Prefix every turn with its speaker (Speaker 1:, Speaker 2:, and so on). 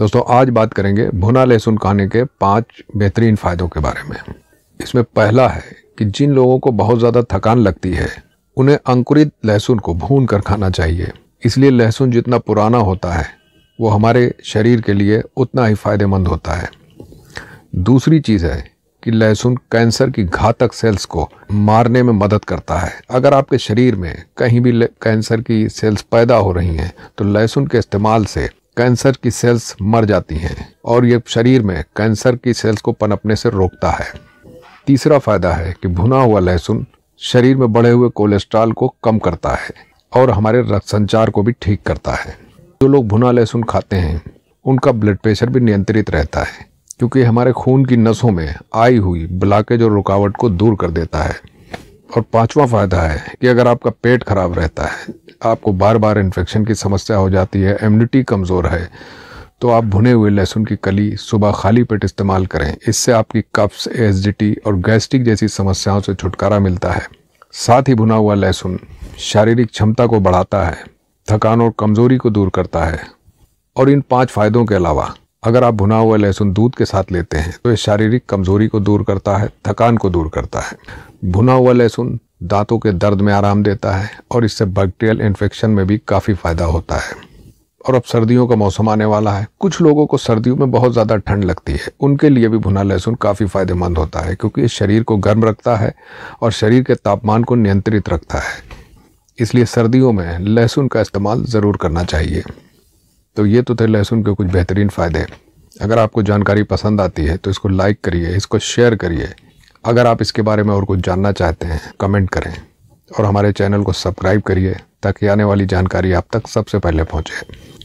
Speaker 1: दोस्तों आज बात करेंगे भुना लहसुन खाने के पांच बेहतरीन फ़ायदों के बारे में इसमें पहला है कि जिन लोगों को बहुत ज़्यादा थकान लगती है उन्हें अंकुरित लहसुन को भून कर खाना चाहिए इसलिए लहसुन जितना पुराना होता है वो हमारे शरीर के लिए उतना ही फायदेमंद होता है दूसरी चीज़ है कि लहसुन कैंसर की घातक सेल्स को मारने में मदद करता है अगर आपके शरीर में कहीं भी कैंसर की सेल्स पैदा हो रही हैं तो लहसुन के इस्तेमाल से कैंसर की सेल्स मर जाती हैं और ये शरीर में कैंसर की सेल्स को पनपने से रोकता है तीसरा फायदा है कि भुना हुआ लहसुन शरीर में बढ़े हुए कोलेस्ट्रॉल को कम करता है और हमारे रक्त संचार को भी ठीक करता है जो लोग भुना लहसुन खाते हैं उनका ब्लड प्रेशर भी नियंत्रित रहता है क्योंकि हमारे खून की नसों में आई हुई ब्लॉकेज और रुकावट को दूर कर देता है और पांचवा फ़ायदा है कि अगर आपका पेट खराब रहता है आपको बार बार इन्फेक्शन की समस्या हो जाती है इम्यूनिटी कमज़ोर है तो आप भुने हुए लहसुन की कली सुबह खाली पेट इस्तेमाल करें इससे आपकी कफ्स एसिडिटी और गैस्ट्रिक जैसी समस्याओं से छुटकारा मिलता है साथ ही भुना हुआ लहसुन शारीरिक क्षमता को बढ़ाता है थकान और कमज़ोरी को दूर करता है और इन पांच फ़ायदों के अलावा अगर आप भुना हुआ लहसुन दूध के साथ लेते हैं तो ये शारीरिक कमजोरी को दूर करता है थकान को दूर करता है भुना हुआ लहसुन दांतों के दर्द में आराम देता है और इससे बैक्टीरियल इन्फेक्शन में भी काफ़ी फ़ायदा होता है और अब सर्दियों का मौसम आने वाला है कुछ लोगों को सर्दियों में बहुत ज़्यादा ठंड लगती है उनके लिए भी भुना लहसुन काफ़ी फ़ायदेमंद होता है क्योंकि ये शरीर को गर्म रखता है और शरीर के तापमान को नियंत्रित रखता है इसलिए सर्दियों में लहसुन का इस्तेमाल ज़रूर करना चाहिए तो ये तो थे लहसुन के कुछ बेहतरीन फ़ायदे अगर आपको जानकारी पसंद आती है तो इसको लाइक करिए इसको शेयर करिए अगर आप इसके बारे में और कुछ जानना चाहते हैं कमेंट करें और हमारे चैनल को सब्सक्राइब करिए ताकि आने वाली जानकारी आप तक सबसे पहले पहुँचे